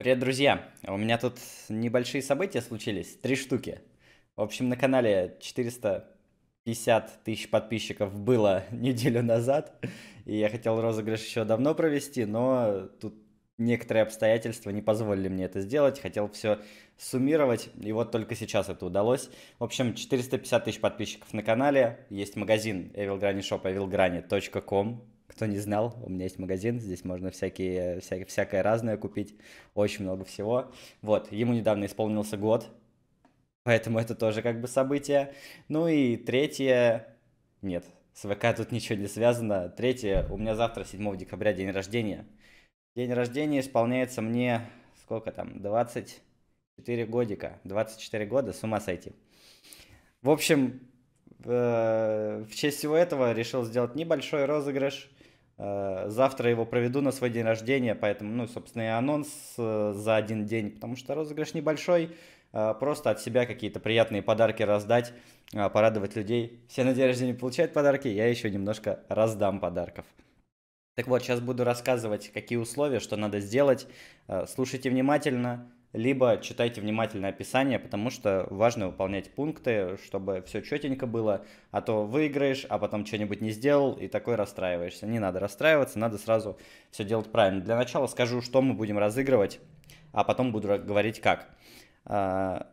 Привет, друзья! У меня тут небольшие события случились, три штуки. В общем, на канале 450 тысяч подписчиков было неделю назад, и я хотел розыгрыш еще давно провести, но тут некоторые обстоятельства не позволили мне это сделать, хотел все суммировать, и вот только сейчас это удалось. В общем, 450 тысяч подписчиков на канале, есть магазин Evil Shop, evilgranny.com, кто не знал, у меня есть магазин, здесь можно всякие, вся, всякое разное купить, очень много всего. Вот, ему недавно исполнился год, поэтому это тоже как бы событие. Ну и третье... Нет, с ВК тут ничего не связано. Третье, у меня завтра, 7 декабря, день рождения. День рождения исполняется мне, сколько там, 24 годика, 24 года, с ума сойти. В общем, э, в честь всего этого решил сделать небольшой розыгрыш. Э, завтра его проведу на свой день рождения, поэтому, ну, собственно, и анонс э, за один день, потому что розыгрыш небольшой. Э, просто от себя какие-то приятные подарки раздать, порадовать людей. Все на день рождения получают подарки, я еще немножко раздам подарков. Так вот, сейчас буду рассказывать, какие условия, что надо сделать. Слушайте внимательно, либо читайте внимательно описание, потому что важно выполнять пункты, чтобы все четенько было, а то выиграешь, а потом что-нибудь не сделал, и такой расстраиваешься. Не надо расстраиваться, надо сразу все делать правильно. Для начала скажу, что мы будем разыгрывать, а потом буду говорить как. А,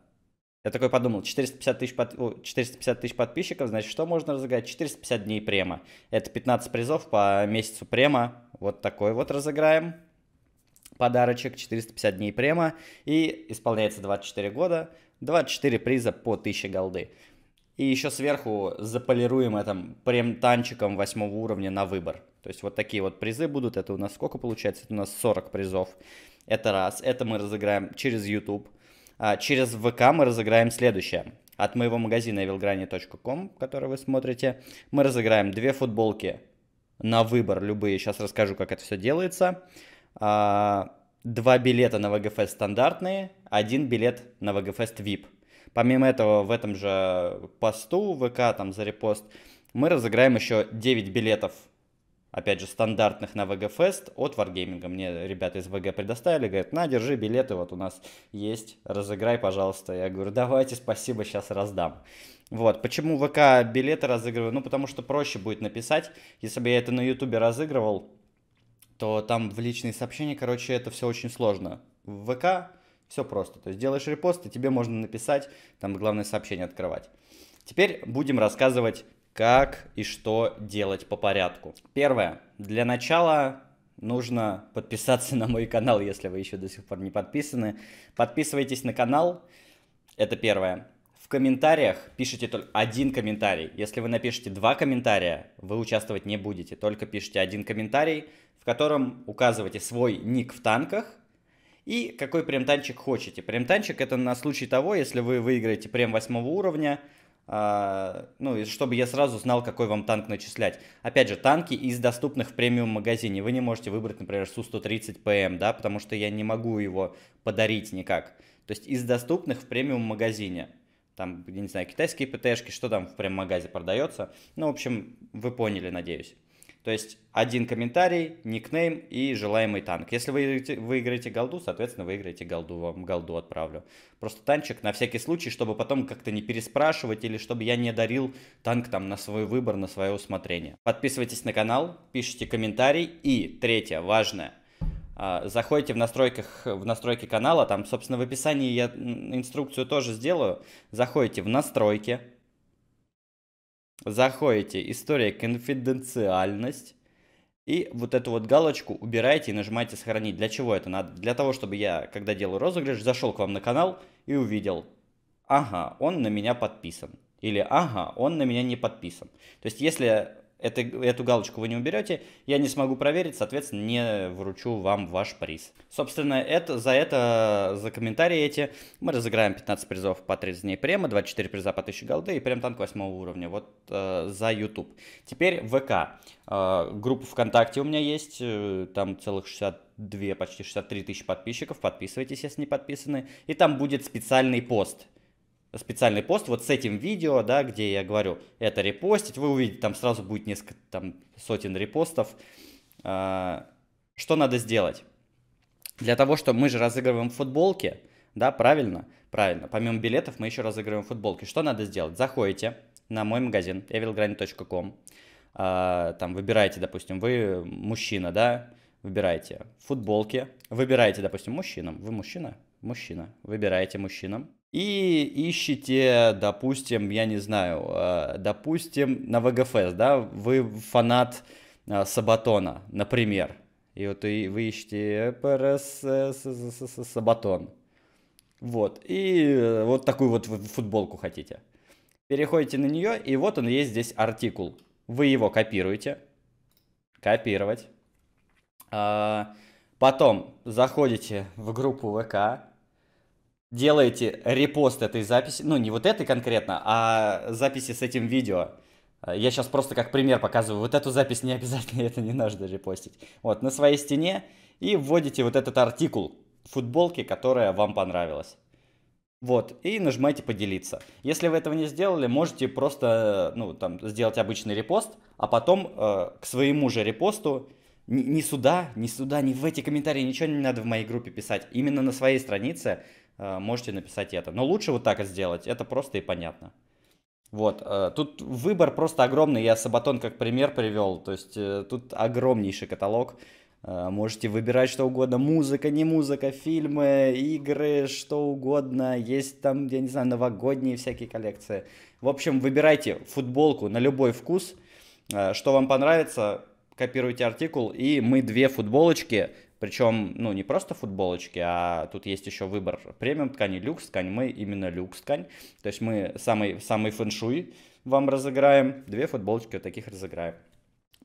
я такой подумал, 450 тысяч, под... 450 тысяч подписчиков, значит, что можно разыграть? 450 дней према. Это 15 призов по месяцу према. Вот такой вот разыграем подарочек 450 дней према и исполняется 24 года, 24 приза по 1000 голды. И еще сверху заполируем это прем танчиком восьмого уровня на выбор. То есть вот такие вот призы будут. Это у нас сколько получается? Это у нас 40 призов. Это раз. Это мы разыграем через YouTube. А через ВК мы разыграем следующее. От моего магазина evilgrani.com, который вы смотрите, мы разыграем две футболки на выбор любые. Сейчас расскажу, как это все делается. А, два билета на ВГФест стандартные, один билет на ВГФест VIP. Помимо этого, в этом же посту ВК, там за репост, мы разыграем еще 9 билетов, опять же, стандартных на ВГ-фест от Wargaming. Мне ребята из ВГ предоставили, говорят, на, держи билеты, вот у нас есть, разыграй, пожалуйста. Я говорю, давайте, спасибо, сейчас раздам. Вот, почему ВК билеты разыгрываю? Ну, потому что проще будет написать. Если бы я это на Ютубе разыгрывал, то там в личные сообщения, короче, это все очень сложно. В ВК все просто. То есть делаешь репост, и тебе можно написать, там главное сообщение открывать. Теперь будем рассказывать, как и что делать по порядку. Первое. Для начала нужно подписаться на мой канал, если вы еще до сих пор не подписаны. Подписывайтесь на канал. Это первое в комментариях пишите только один комментарий. Если вы напишите два комментария, вы участвовать не будете. Только пишите один комментарий, в котором указывайте свой ник в танках и какой премтанчик хотите. Премтанчик это на случай того, если вы выиграете прем восьмого уровня, а, ну, чтобы я сразу знал, какой вам танк начислять. Опять же, танки из доступных в премиум-магазине. Вы не можете выбрать, например, Су-130ПМ, да, потому что я не могу его подарить никак. То есть из доступных в премиум-магазине там, я не знаю, китайские ПТшки, что там в прям магазе продается. Ну, в общем, вы поняли, надеюсь. То есть один комментарий, никнейм и желаемый танк. Если вы выиграете голду, соответственно, выиграете голду, вам голду отправлю. Просто танчик на всякий случай, чтобы потом как-то не переспрашивать или чтобы я не дарил танк там на свой выбор, на свое усмотрение. Подписывайтесь на канал, пишите комментарий и третье важное – а, заходите в настройках, в настройки канала, там, собственно, в описании я инструкцию тоже сделаю. Заходите в настройки, заходите история конфиденциальность, и вот эту вот галочку убираете и нажимаете сохранить. Для чего это надо? Для того, чтобы я, когда делаю розыгрыш, зашел к вам на канал и увидел, ага, он на меня подписан. Или ага, он на меня не подписан. То есть если это, эту галочку вы не уберете, я не смогу проверить, соответственно, не вручу вам ваш приз. Собственно, это, за это, за комментарии эти мы разыграем 15 призов по 30 дней према, 24 приза по 1000 голды и прем танк 8 уровня, вот э, за YouTube. Теперь ВК. Э, группа ВКонтакте у меня есть, э, там целых 62, почти 63 тысячи подписчиков, подписывайтесь, если не подписаны, и там будет специальный пост – специальный пост вот с этим видео, да, где я говорю это репостить, вы увидите, там сразу будет несколько там сотен репостов. А, что надо сделать? Для того, что мы же разыгрываем футболки, да, правильно? Правильно. Помимо билетов мы еще разыгрываем футболки. Что надо сделать? Заходите на мой магазин evilgranny.com, а, там выбираете, допустим, вы мужчина, да, выбираете футболки, выбираете, допустим, мужчинам, вы мужчина, мужчина, выбираете мужчинам, и ищете, допустим, я не знаю, э, допустим, на ВГФС, да, вы фанат э, Сабатона, например, и вот и вы ищете ПРС э, Сабатон, вот, и вот такую вот футболку хотите. Переходите на нее, и вот он есть здесь артикул. Вы его копируете, копировать. А, потом заходите в группу ВК, делаете репост этой записи, ну не вот этой конкретно, а записи с этим видео. Я сейчас просто как пример показываю. Вот эту запись не обязательно, это не надо репостить. Вот, на своей стене и вводите вот этот артикул футболки, которая вам понравилась. Вот, и нажимаете «Поделиться». Если вы этого не сделали, можете просто, ну, там, сделать обычный репост, а потом э, к своему же репосту ни, ни сюда, ни сюда, ни в эти комментарии, ничего не надо в моей группе писать. Именно на своей странице Э, можете написать это. Но лучше вот так сделать, это просто и понятно. Вот, э, тут выбор просто огромный, я Сабатон как пример привел, то есть э, тут огромнейший каталог, можете выбирать что угодно, музыка, не музыка, фильмы, игры, что угодно, есть там, я не знаю, новогодние всякие коллекции. В общем, выбирайте футболку на любой вкус, что вам понравится, копируйте артикул, и мы две футболочки причем, ну, не просто футболочки, а тут есть еще выбор премиум ткани, люкс ткань. Мы именно люкс ткань. То есть мы самый, самый фэншуй вам разыграем. Две футболочки вот таких разыграем.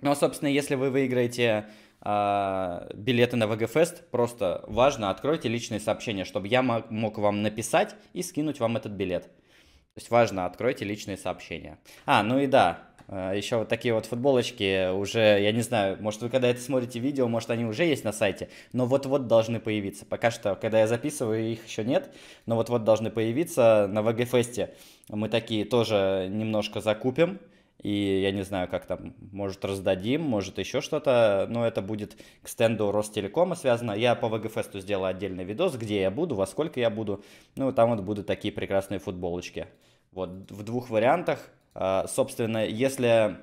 Ну, а, собственно, если вы выиграете э, билеты на ВГФест, просто важно, откройте личные сообщения, чтобы я мог вам написать и скинуть вам этот билет. То есть важно, откройте личные сообщения. А, ну и да, а, еще вот такие вот футболочки уже, я не знаю, может вы когда это смотрите видео, может они уже есть на сайте, но вот-вот должны появиться. Пока что, когда я записываю, их еще нет, но вот-вот должны появиться на ВГ-фесте. Мы такие тоже немножко закупим, и я не знаю, как там, может раздадим, может еще что-то, но это будет к стенду Ростелекома связано. Я по ВГФесту сделал отдельный видос, где я буду, во сколько я буду. Ну, там вот будут такие прекрасные футболочки. Вот в двух вариантах, а, собственно, если,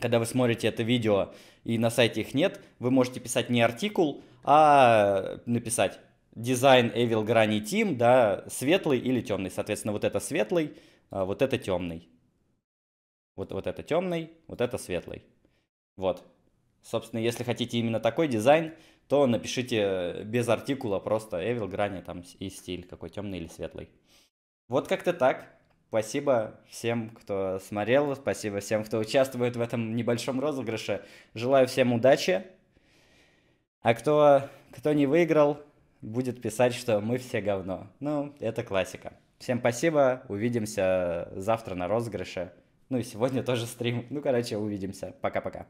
когда вы смотрите это видео и на сайте их нет, вы можете писать не артикул, а написать дизайн Evil Granny Team, да, светлый или темный. Соответственно, вот это светлый, а вот это темный. Вот, вот это темный, вот это светлый. Вот. Собственно, если хотите именно такой дизайн, то напишите без артикула просто Evil Granny там и стиль, какой темный или светлый. Вот как-то так. Спасибо всем, кто смотрел, спасибо всем, кто участвует в этом небольшом розыгрыше. Желаю всем удачи. А кто, кто не выиграл, будет писать, что мы все говно. Ну, это классика. Всем спасибо, увидимся завтра на розыгрыше. Ну и сегодня тоже стрим. Ну, короче, увидимся. Пока-пока.